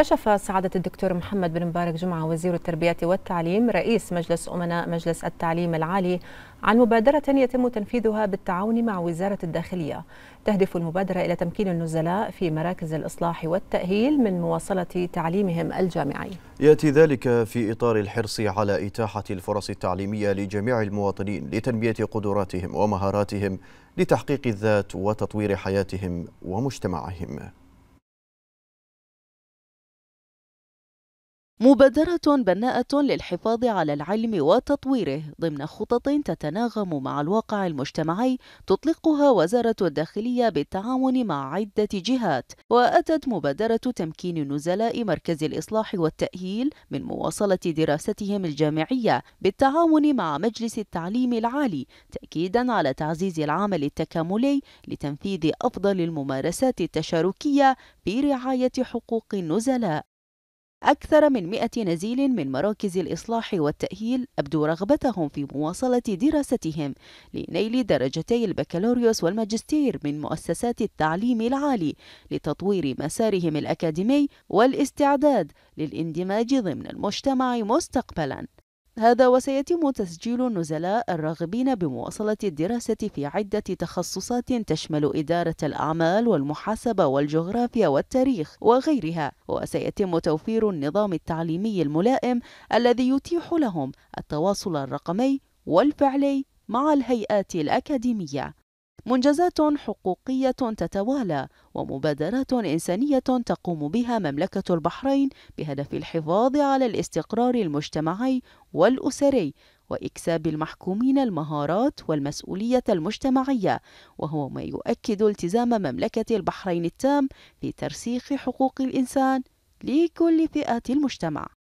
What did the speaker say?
كشف سعادة الدكتور محمد بن مبارك جمعة وزير التربية والتعليم رئيس مجلس أمناء مجلس التعليم العالي عن مبادرة يتم تنفيذها بالتعاون مع وزارة الداخلية تهدف المبادرة إلى تمكين النزلاء في مراكز الإصلاح والتأهيل من مواصلة تعليمهم الجامعي يأتي ذلك في إطار الحرص على إتاحة الفرص التعليمية لجميع المواطنين لتنمية قدراتهم ومهاراتهم لتحقيق الذات وتطوير حياتهم ومجتمعهم مبادرة بناءة للحفاظ على العلم وتطويره ضمن خطط تتناغم مع الواقع المجتمعي تطلقها وزارة الداخلية بالتعاون مع عدة جهات، وأتت مبادرة تمكين نزلاء مركز الإصلاح والتأهيل من مواصلة دراستهم الجامعية بالتعاون مع مجلس التعليم العالي، تأكيدًا على تعزيز العمل التكاملي لتنفيذ أفضل الممارسات التشاركية في رعاية حقوق النزلاء. أكثر من 100 نزيل من مراكز الإصلاح والتأهيل أبدوا رغبتهم في مواصلة دراستهم لنيل درجتي البكالوريوس والماجستير من مؤسسات التعليم العالي لتطوير مسارهم الأكاديمي والاستعداد للاندماج ضمن المجتمع مستقبلاً هذا وسيتم تسجيل النزلاء الراغبين بمواصلة الدراسة في عدة تخصصات تشمل إدارة الأعمال والمحاسبة والجغرافيا والتاريخ وغيرها وسيتم توفير النظام التعليمي الملائم الذي يتيح لهم التواصل الرقمي والفعلي مع الهيئات الأكاديمية منجزات حقوقية تتوالى ومبادرات إنسانية تقوم بها مملكة البحرين بهدف الحفاظ على الاستقرار المجتمعي والأسري وإكساب المحكومين المهارات والمسؤولية المجتمعية وهو ما يؤكد التزام مملكة البحرين التام في ترسيخ حقوق الإنسان لكل فئات المجتمع